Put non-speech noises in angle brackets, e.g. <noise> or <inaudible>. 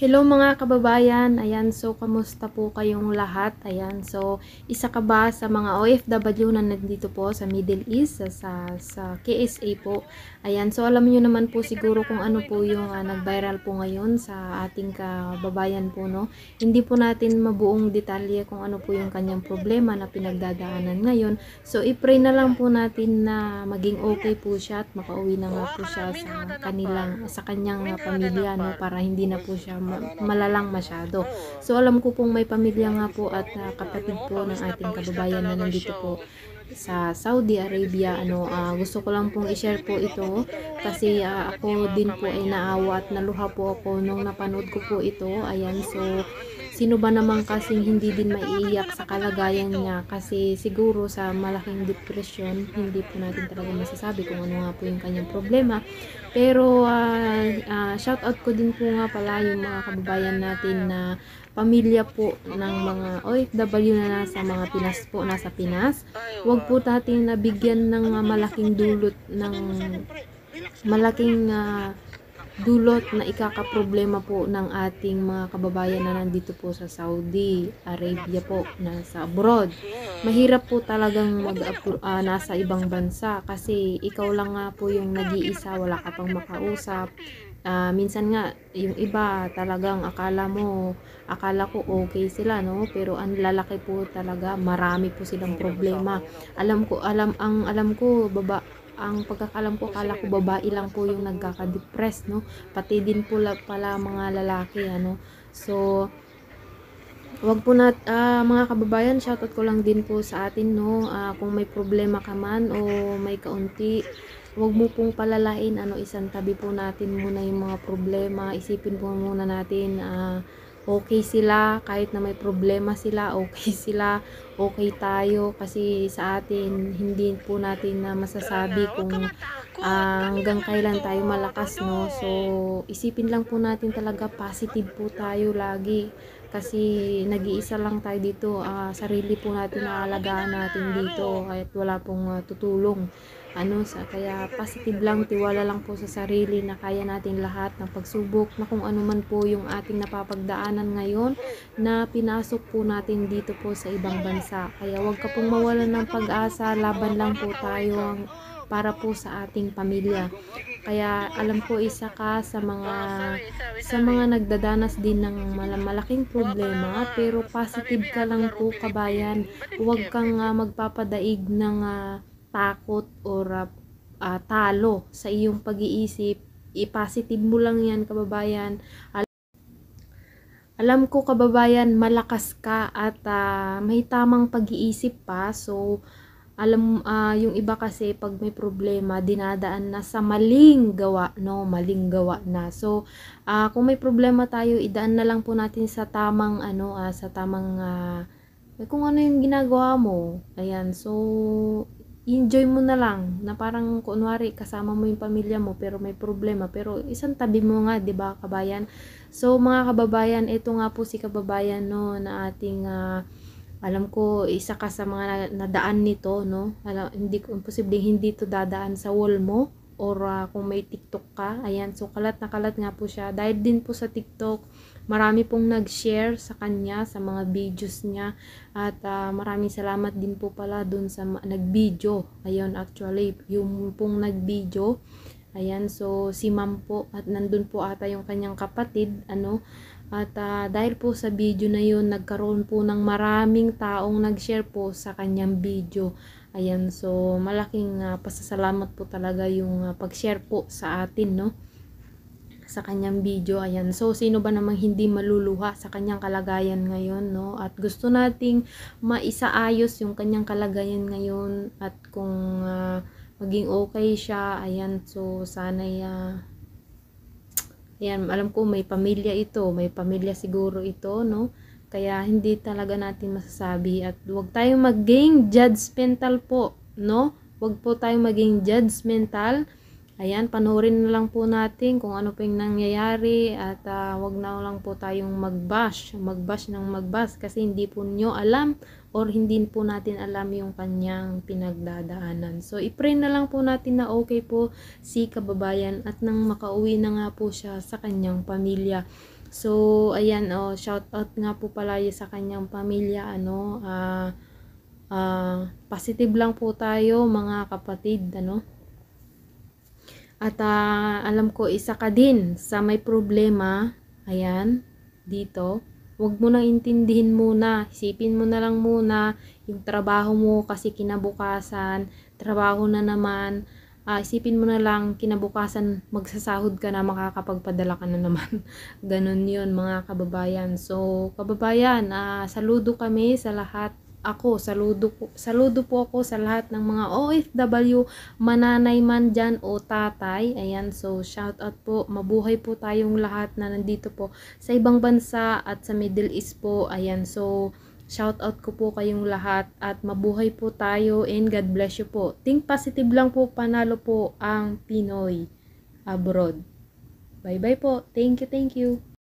Hello mga kababayan, ayan so kamusta po kayong lahat, ayan so isa ka ba sa mga OFW na nandito po sa Middle East, sa, sa, sa KSA po, ayan so alam niyo naman po siguro kung ano po yung uh, nag-viral po ngayon sa ating kababayan po no, hindi po natin mabuong detalye kung ano po yung kanyang problema na pinagdadaanan ngayon, so ipray na lang po natin na maging okay po siya at makauwi na nga po siya sa kanilang, sa kanyang pamilya no, para hindi na po siya malalang masyado. So alam ko pong may pamilya nga po at uh, kapatid po ng ating kababayan na nandito po sa Saudi Arabia ano uh, gusto ko lang pong i-share po ito kasi uh, ako din po ay naawa at naluha po ako nung napanood ko po ito ayan so sino ba naman kasing hindi din maiiyak sa kalagayan niya kasi siguro sa malaking depression hindi po natin talaga masasabi kung ano nga po yung kanyang problema pero uh, ah, uh, ah, shout out ko din po nga pala yung mga kababayan natin na pamilya po ng mga OFW na nasa mga Pinas po, nasa Pinas. Huwag po natin nabigyan ng malaking dulot ng malaking uh, dulot na ikakaproblema po ng ating mga kababayan na nandito po sa Saudi Arabia po na sa abroad. Mahirap po talagang mag uh, ah, nasa ibang bansa kasi ikaw lang nga po yung nag-iisa, wala ka pang makausap. Uh, minsan nga yung iba talagang akala mo akala ko okay sila no pero ang lalaki po talaga marami po silang problema alam ko alam ang alam ko baba ang pagkakalam ko, kala ko babae lang po yung nagkaka-depress, no? Pati din po pala mga lalaki, ano? So, wag po na, uh, ah, mga kababayan, shoutout ko lang din po sa atin, no? Uh, kung may problema ka man o may kaunti, wag mo pong palalain, ano? Isang tabi po natin muna yung mga problema. Isipin po muna natin, ah, uh, okay sila, kahit na may problema sila, okay <laughs> sila, okay tayo kasi sa atin hindi po natin na masasabi kung uh, hanggang kailan tayo malakas no. So isipin lang po natin talaga positive po tayo lagi kasi nag-iisa lang tayo dito, uh, sarili po natin na alagaan natin dito kahit wala pong uh, tutulong ano sa kaya positive lang tiwala lang po sa sarili na kaya natin lahat ng pagsubok na kung ano man po yung ating napapagdaanan ngayon na pinasok po natin dito po sa ibang bansa kaya wag ka pong mawalan ng pag-asa laban lang po tayo para po sa ating pamilya. Kaya alam ko isa ka sa mga sa mga nagdadanas din ng malaking problema pero positive ka lang po kabayan. Huwag kang uh, magpapadaig ng uh, takot or uh, ah, uh, talo sa iyong pag-iisip. I-positive mo lang yan, kababayan. Alam ko, kababayan, malakas ka at uh, may tamang pag-iisip pa. So, alam uh, yung iba kasi pag may problema dinadaan na sa maling gawa no maling gawa na so uh, kung may problema tayo idaan na lang po natin sa tamang ano uh, sa tamang uh, kung ano yung ginagawa mo ayan so enjoy mo na lang na parang kunwari kasama mo yung pamilya mo pero may problema pero isang tabi mo nga 'di ba kabayan so mga kababayan ito nga po si kababayan no na ating uh, alam ko isa ka sa mga nadaan nito no alam, hindi imposible hindi to dadaan sa wall mo or uh, kung may TikTok ka. Ayan, so kalat na kalat nga po siya. Dahil din po sa TikTok, marami pong nag-share sa kanya, sa mga videos niya. At uh, maraming salamat din po pala dun sa nag-video. Ayun, actually, yung pong nag-video. Ayan, so si ma'am po, at nandun po ata yung kanyang kapatid, ano, at uh, dahil po sa video na yun, nagkaroon po ng maraming taong nag-share po sa kanyang video. Ayan, so malaking uh, pasasalamat po talaga yung uh, pag-share po sa atin, no? sa kanyang video. Ayan. So, sino ba namang hindi maluluha sa kanyang kalagayan ngayon, no? At gusto nating maisaayos yung kanyang kalagayan ngayon at kung uh, maging okay siya, ayan. So, sana uh, ayan, alam ko may pamilya ito, may pamilya siguro ito, no? Kaya hindi talaga natin masasabi at huwag tayong maging judgmental po, no? Huwag po tayong maging judgmental. Ayan, panoorin na lang po natin kung ano pa yung nangyayari at uh, ah, wag na lang po tayong mag-bash, mag-bash ng mag-bash kasi hindi po nyo alam or hindi po natin alam yung kanyang pinagdadaanan. So, ipray na lang po natin na okay po si kababayan at nang makauwi na nga po siya sa kanyang pamilya. So, ayan, oh, shout out nga po pala sa kanyang pamilya, ano, ah, uh, positive lang po tayo, mga kapatid, ano. At uh, alam ko, isa ka din sa may problema, ayan, dito, Huwag mo nang intindihin muna, isipin mo na lang muna yung trabaho mo kasi kinabukasan, trabaho na naman, uh, isipin mo na lang kinabukasan magsasahod ka na makakapagpadala ka na naman. <laughs> Ganun yun mga kababayan. So kababayan, uh, saludo kami sa lahat ako, saludo po, saludo po ako sa lahat ng mga OFW, mananay man dyan o tatay. Ayan, so shout out po. Mabuhay po tayong lahat na nandito po sa ibang bansa at sa Middle East po. Ayan, so Shout out ko po kayong lahat at mabuhay po tayo and God bless you po. Think positive lang po, panalo po ang Pinoy abroad. Bye-bye po. Thank you, thank you.